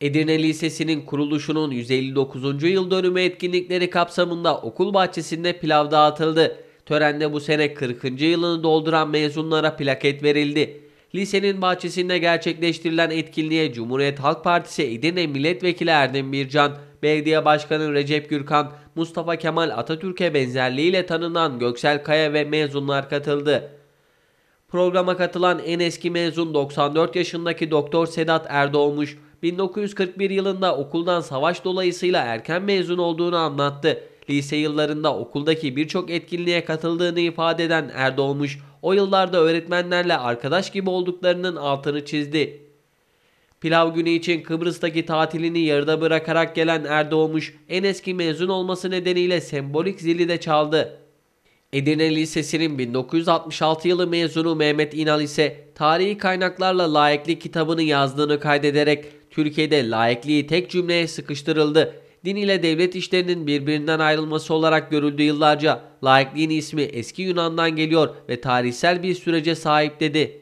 Edirne Lisesi'nin kuruluşunun 159. yıl dönümü etkinlikleri kapsamında okul bahçesinde pilav dağıtıldı. Törende bu sene 40. yılını dolduran mezunlara plaket verildi. Lisenin bahçesinde gerçekleştirilen etkinliğe Cumhuriyet Halk Partisi Edirne Milletvekili Erdem Bircan, Belediye Başkanı Recep Gürkan, Mustafa Kemal Atatürk'e benzerliğiyle tanınan Göksel Kaya ve mezunlar katıldı. Programa katılan en eski mezun 94 yaşındaki Doktor Sedat Erdoğmuş, 1941 yılında okuldan savaş dolayısıyla erken mezun olduğunu anlattı. Lise yıllarında okuldaki birçok etkinliğe katıldığını ifade eden Erdoğmuş, o yıllarda öğretmenlerle arkadaş gibi olduklarının altını çizdi. Pilav günü için Kıbrıs'taki tatilini yarıda bırakarak gelen Erdoğmuş, en eski mezun olması nedeniyle sembolik zili de çaldı. Edirne Lisesi'nin 1966 yılı mezunu Mehmet İnal ise tarihi kaynaklarla layıklık kitabını yazdığını kaydederek Türkiye'de laikliği tek cümleye sıkıştırıldı. Din ile devlet işlerinin birbirinden ayrılması olarak görüldü yıllarca. Laikliğin ismi eski Yunan'dan geliyor ve tarihsel bir sürece sahip dedi.